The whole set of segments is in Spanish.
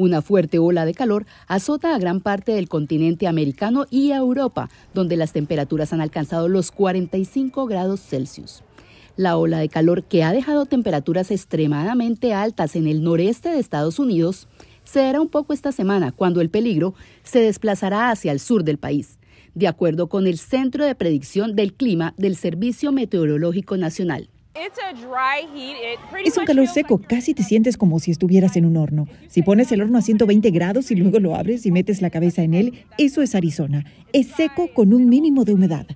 Una fuerte ola de calor azota a gran parte del continente americano y a Europa, donde las temperaturas han alcanzado los 45 grados Celsius. La ola de calor que ha dejado temperaturas extremadamente altas en el noreste de Estados Unidos se dará un poco esta semana, cuando el peligro se desplazará hacia el sur del país, de acuerdo con el Centro de Predicción del Clima del Servicio Meteorológico Nacional. Es un calor seco, casi te sientes como si estuvieras en un horno. Si pones el horno a 120 grados y luego lo abres y metes la cabeza en él, eso es Arizona. Es seco con un mínimo de humedad.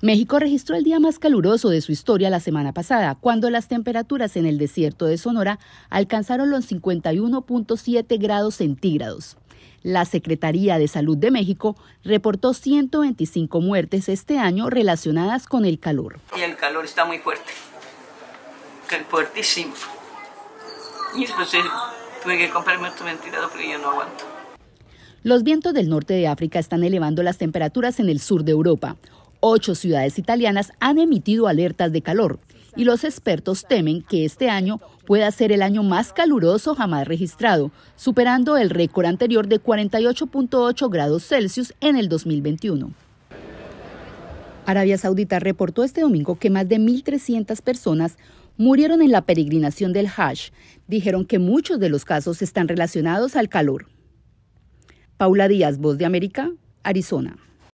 México registró el día más caluroso de su historia la semana pasada, cuando las temperaturas en el desierto de Sonora alcanzaron los 51.7 grados centígrados. La Secretaría de Salud de México reportó 125 muertes este año relacionadas con el calor. Y el calor está muy fuerte. Y que comprarme no aguanto. Los vientos del norte de África están elevando las temperaturas en el sur de Europa. Ocho ciudades italianas han emitido alertas de calor y los expertos temen que este año pueda ser el año más caluroso jamás registrado, superando el récord anterior de 48.8 grados Celsius en el 2021. Arabia Saudita reportó este domingo que más de 1.300 personas murieron en la peregrinación del Hash. Dijeron que muchos de los casos están relacionados al calor. Paula Díaz, Voz de América, Arizona.